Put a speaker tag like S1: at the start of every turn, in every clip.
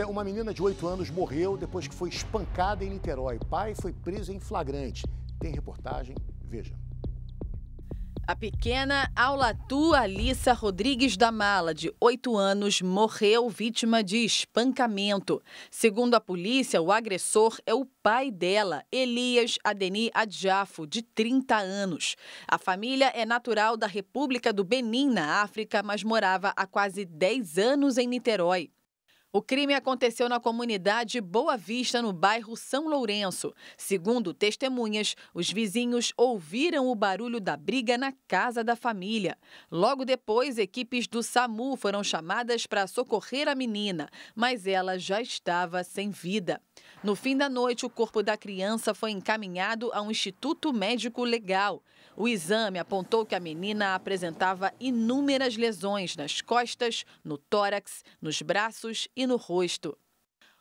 S1: Olha, uma menina de 8 anos morreu depois que foi espancada em Niterói. O pai foi preso em flagrante. Tem reportagem? Veja.
S2: A pequena Aulatu Alissa Rodrigues da Mala, de 8 anos, morreu vítima de espancamento. Segundo a polícia, o agressor é o pai dela, Elias Adeni Adjafo, de 30 anos. A família é natural da República do Benin, na África, mas morava há quase 10 anos em Niterói. O crime aconteceu na comunidade Boa Vista, no bairro São Lourenço. Segundo testemunhas, os vizinhos ouviram o barulho da briga na casa da família. Logo depois, equipes do SAMU foram chamadas para socorrer a menina, mas ela já estava sem vida. No fim da noite, o corpo da criança foi encaminhado a um instituto médico legal. O exame apontou que a menina apresentava inúmeras lesões nas costas, no tórax, nos braços e e no rosto.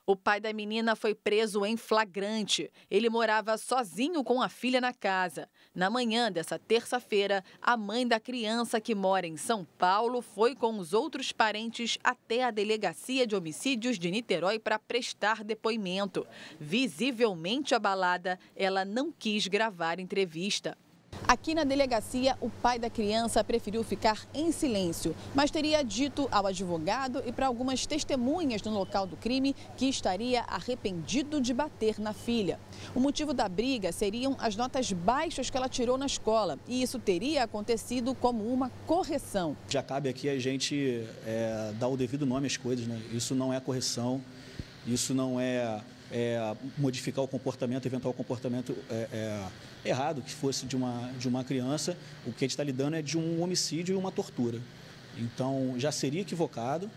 S2: O pai da menina foi preso em flagrante. Ele morava sozinho com a filha na casa. Na manhã dessa terça-feira, a mãe da criança que mora em São Paulo foi com os outros parentes até a delegacia de homicídios de Niterói para prestar depoimento. Visivelmente abalada, ela não quis gravar entrevista. Aqui na delegacia, o pai da criança preferiu ficar em silêncio, mas teria dito ao advogado e para algumas testemunhas no local do crime que estaria arrependido de bater na filha. O motivo da briga seriam as notas baixas que ela tirou na escola, e isso teria acontecido como uma correção.
S1: Já cabe aqui a gente é, dar o devido nome às coisas, né? Isso não é correção. Isso não é, é modificar o comportamento, eventual comportamento é, é, errado que fosse de uma, de uma criança. O que a gente está lidando é de um homicídio e uma tortura. Então, já seria equivocado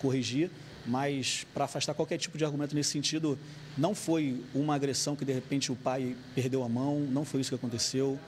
S1: corrigir, mas para afastar qualquer tipo de argumento nesse sentido, não foi uma agressão que de repente o pai perdeu a mão, não foi isso que aconteceu,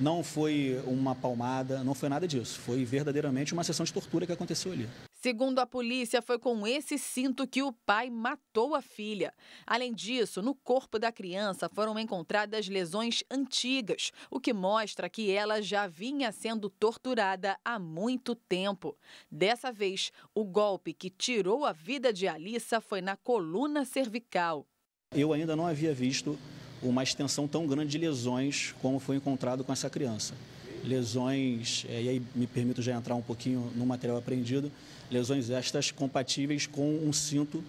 S1: não foi uma palmada, não foi nada disso. Foi verdadeiramente uma sessão de tortura que aconteceu ali.
S2: Segundo a polícia, foi com esse cinto que o pai matou a filha. Além disso, no corpo da criança foram encontradas lesões antigas, o que mostra que ela já vinha sendo torturada há muito tempo. Dessa vez, o golpe que tirou a vida de Alissa foi na coluna cervical.
S1: Eu ainda não havia visto uma extensão tão grande de lesões como foi encontrado com essa criança lesões, é, e aí me permito já entrar um pouquinho no material apreendido, lesões estas compatíveis com um cinto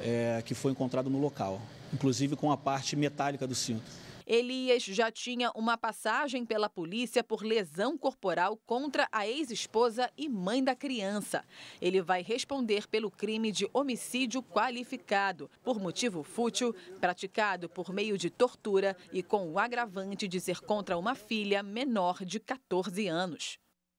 S1: é, que foi encontrado no local, inclusive com a parte metálica do cinto.
S2: Elias já tinha uma passagem pela polícia por lesão corporal contra a ex-esposa e mãe da criança. Ele vai responder pelo crime de homicídio qualificado por motivo fútil, praticado por meio de tortura e com o agravante de ser contra uma filha menor de 14 anos.